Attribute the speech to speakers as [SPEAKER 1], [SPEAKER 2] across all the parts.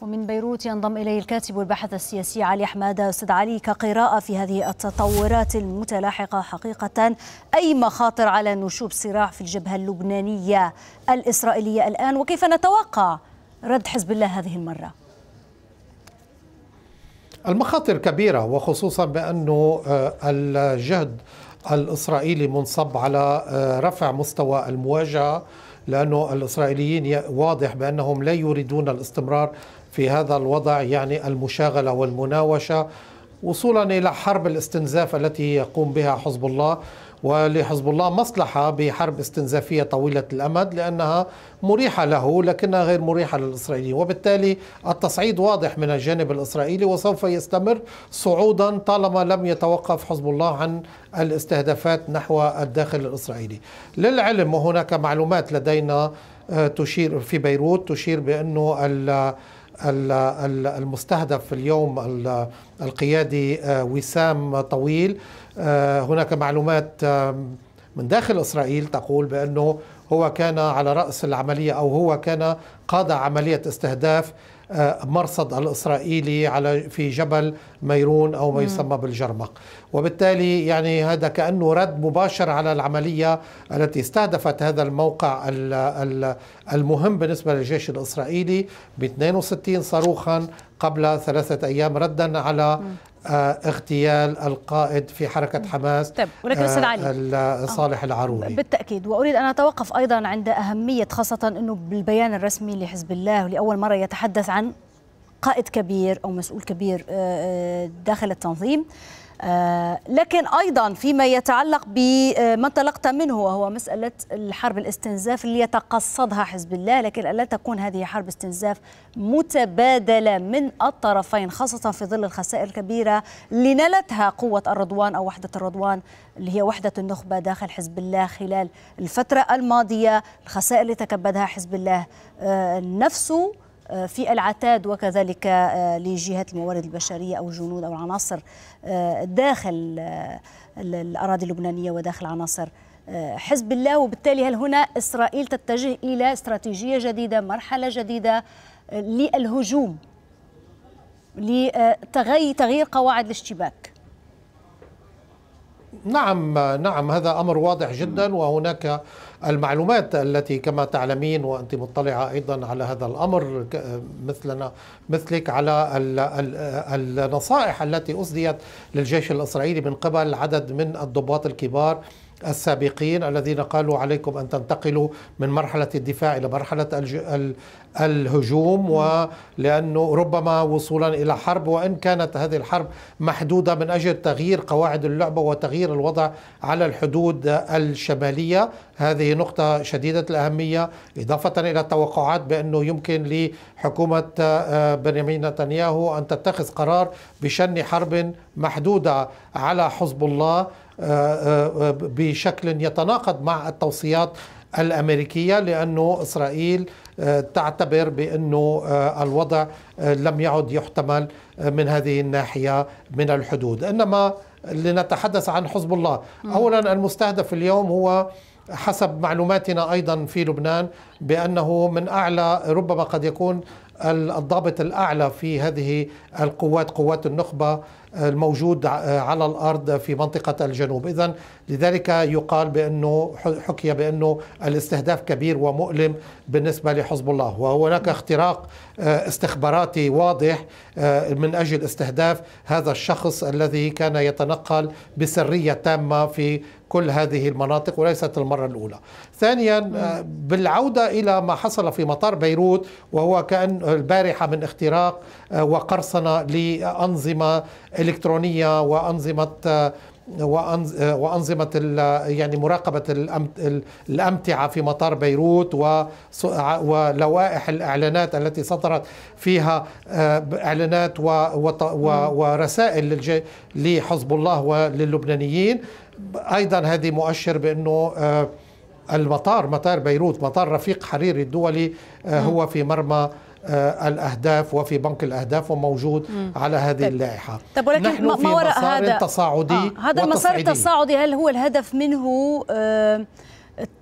[SPEAKER 1] ومن بيروت ينضم إلي الكاتب والباحث السياسي علي أحمد أستاذ علي كقراءة في هذه التطورات المتلاحقة حقيقة أي مخاطر على نشوب صراع في الجبهة اللبنانية الإسرائيلية الآن وكيف نتوقع رد حزب الله هذه المرة
[SPEAKER 2] المخاطر كبيرة وخصوصا بأنه آه، الجهد الإسرائيلي منصب على آه، رفع مستوى المواجهة لأنه الإسرائيليين واضح بأنهم لا يريدون الاستمرار في هذا الوضع يعني المشاغلة والمناوشة وصولا إلى حرب الاستنزاف التي يقوم بها حزب الله ولحزب الله مصلحة بحرب استنزافية طويلة الأمد لأنها مريحة له لكنها غير مريحة للإسرائيليين وبالتالي التصعيد واضح من الجانب الإسرائيلي وسوف يستمر صعودا طالما لم يتوقف حزب الله عن الاستهدافات نحو الداخل الإسرائيلي للعلم وهناك معلومات لدينا آه، تشير في بيروت تشير بأنه المستهدف اليوم القيادي آه، وسام طويل آه، هناك معلومات من داخل إسرائيل تقول بأنه هو كان على رأس العملية أو هو كان قاد عملية استهداف آه، مرصد الإسرائيلي على في جبل ميرون أو ما يسمى بالجرمق وبالتالي يعني هذا كأنه رد مباشر على العملية التي استهدفت هذا الموقع المهم بالنسبة للجيش الإسرائيلي ب 62 صاروخا قبل ثلاثة أيام ردا على آه، اغتيال القائد في حركة حماس طيب ولكن آه، آه. صالح العروري
[SPEAKER 1] بالتأكيد وأريد أن أتوقف أيضا عند أهمية خاصة أنه بالبيان الرسمي لحزب الله لأول مرة يتحدث عن قائد كبير أو مسؤول كبير داخل التنظيم آه، لكن أيضا فيما يتعلق بما انطلقت منه وهو مسألة الحرب الاستنزاف اللي يتقصدها حزب الله لكن ألا تكون هذه حرب استنزاف متبادلة من الطرفين خاصة في ظل الخسائر الكبيرة اللي نالتها قوة الرضوان أو وحدة الرضوان اللي هي وحدة النخبة داخل حزب الله خلال الفترة الماضية الخسائر اللي تكبدها حزب الله آه، نفسه آه، في العتاد وكذلك آه، لجهة الموارد البشرية أو الجنود أو العناصر آه، داخل الأراضي اللبنانية وداخل عناصر حزب الله وبالتالي هل هنا إسرائيل تتجه إلى استراتيجية جديدة مرحلة جديدة للهجوم لتغيير قواعد الاشتباك
[SPEAKER 2] نعم نعم هذا امر واضح جدا وهناك المعلومات التي كما تعلمين وانت مطلعه ايضا على هذا الامر مثلنا مثلك على النصائح التي اسديت للجيش الاسرائيلي من قبل عدد من الضباط الكبار السابقين الذين قالوا عليكم ان تنتقلوا من مرحله الدفاع الى مرحله الهجوم ولانه ربما وصولا الى حرب وان كانت هذه الحرب محدوده من اجل تغيير قواعد اللعبه وتغيير الوضع على الحدود الشماليه هذه نقطه شديده الاهميه اضافه الى التوقعات بانه يمكن لحكومه آه، بنيامين نتنياهو ان تتخذ قرار بشن حرب محدوده على حزب الله بشكل يتناقض مع التوصيات الامريكيه لانه اسرائيل آه، تعتبر بانه آه، الوضع آه، لم يعد يحتمل من هذه الناحيه من الحدود انما لنتحدث عن حزب الله اولا المستهدف اليوم هو حسب معلوماتنا ايضا في لبنان بانه من اعلى ربما قد يكون الضابط الاعلى في هذه القوات قوات النخبه الموجود على الارض في منطقه الجنوب، اذا لذلك يقال بانه حكي بانه الاستهداف كبير ومؤلم بالنسبه لحزب الله، وهناك اختراق آه، استخباراتي واضح آه، من اجل استهداف هذا الشخص الذي كان يتنقل بسريه تامه في كل هذه المناطق وليست المرة الأولى ثانيا آه، بالعودة إلى ما حصل في مطار بيروت وهو كأن البارحة من اختراق وقرصنة لأنظمة الكترونيه وانظمه وانظمه يعني مراقبه الامتعه في مطار بيروت ولوائح الاعلانات التي سطرت فيها آه، اعلانات ورسائل لحزب الله وللبنانيين ايضا هذه مؤشر بانه آه، المطار مطار بيروت مطار رفيق حريري الدولي آه، هو في مرمى آه، الاهداف وفي بنك الاهداف وموجود مم. على هذه طيب. اللائحه
[SPEAKER 1] طب ولكن نحن ما في وراء مسار هذا التصاعدي آه. هذا المسار التصاعدي هل هو الهدف منه آه،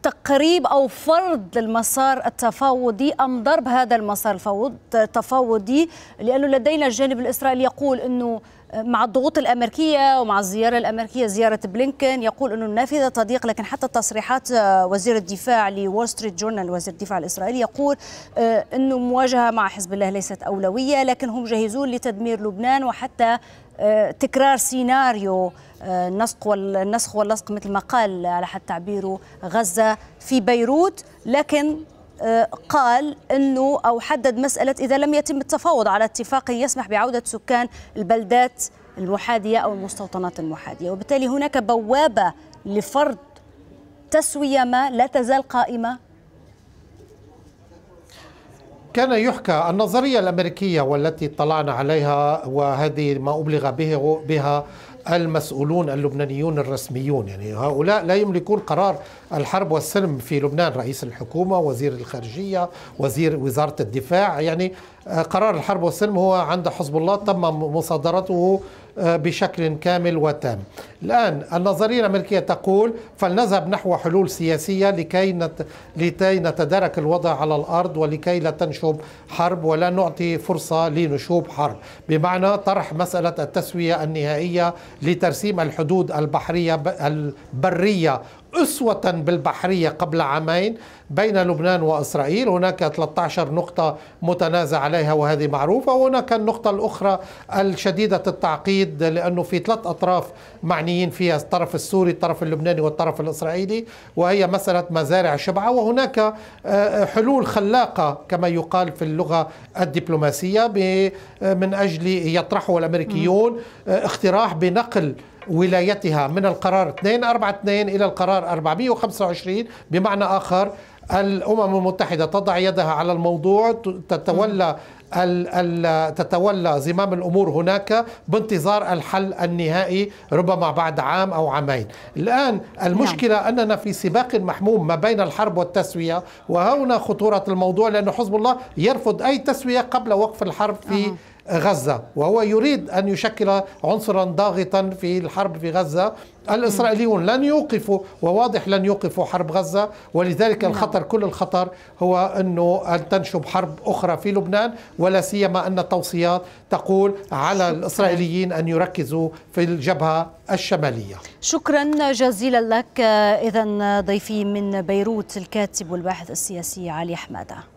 [SPEAKER 1] تقريب او فرض المسار التفاوضي ام ضرب هذا المسار التفاوضي لانه لدينا الجانب الاسرائيلي يقول انه مع الضغوط الامريكيه ومع الزياره الامريكيه زياره بلينكن يقول انه النافذه تضيق لكن حتى تصريحات آه، وزير الدفاع لول ستريت جورنال وزير الدفاع الاسرائيلي يقول آه، انه مواجهه مع حزب الله ليست اولويه لكن هم جاهزون لتدمير لبنان وحتى آه، تكرار سيناريو النسق والنسخ واللصق مثل ما قال على حد تعبيره غزه في بيروت لكن قال انه او حدد مساله اذا لم يتم التفاوض على اتفاق يسمح بعوده سكان البلدات المحاديه او المستوطنات المحاديه، وبالتالي هناك بوابه لفرض تسويه ما لا تزال قائمه
[SPEAKER 2] كان يحكى النظرية الأمريكية والتي اطلعنا عليها وهذه ما أبلغ به بها المسؤولون اللبنانيون الرسميون يعني هؤلاء لا يملكون قرار الحرب والسلم في لبنان رئيس الحكومة وزير الخارجية وزير وزارة الدفاع يعني آه، قرار الحرب والسلم هو عند حزب الله تم مصادرته آه، بشكل كامل وتام الآن النظرية الأمريكية تقول فلنذهب نحو حلول سياسية لكي, لكي نتدارك الوضع على الأرض ولكي لا تنشب حرب ولا نعطي فرصة لنشوب حرب بمعنى طرح مسألة التسوية النهائية لترسيم الحدود البحرية البرية أسوة بالبحرية قبل عامين بين لبنان وإسرائيل هناك 13 نقطة متنازع عليها وهذه معروفة وهناك النقطة الأخرى الشديدة التعقيد لأنه في ثلاث أطراف معنيين فيها الطرف السوري الطرف اللبناني والطرف الإسرائيلي وهي مسألة مزارع شبعة وهناك آه، آه، حلول خلاقة كما يقال في اللغة الدبلوماسية آه، من أجل يطرحه الأمريكيون اقتراح بنقل ولايتها من القرار 242 إلى القرار 425 بمعنى آخر الأمم المتحدة تضع يدها على الموضوع تتولى تتولى زمام الأمور هناك بانتظار الحل النهائي ربما بعد عام أو عامين الآن المشكلة نعم. أننا في سباق محموم ما بين الحرب والتسوية وهنا خطورة الموضوع لأن حزب الله يرفض أي تسوية قبل وقف الحرب في أه. غزة وهو يريد أن يشكل عنصرا ضاغطا في الحرب في غزة الإسرائيليون لن يوقفوا وواضح لن يوقفوا حرب غزة ولذلك نعم. الخطر كل الخطر هو أنه أن تنشب حرب أخرى في لبنان ولا سيما أن التوصيات تقول على الإسرائيليين أن يركزوا في الجبهة الشمالية
[SPEAKER 1] شكرا جزيلا لك إذا ضيفي من بيروت الكاتب والباحث السياسي علي حماده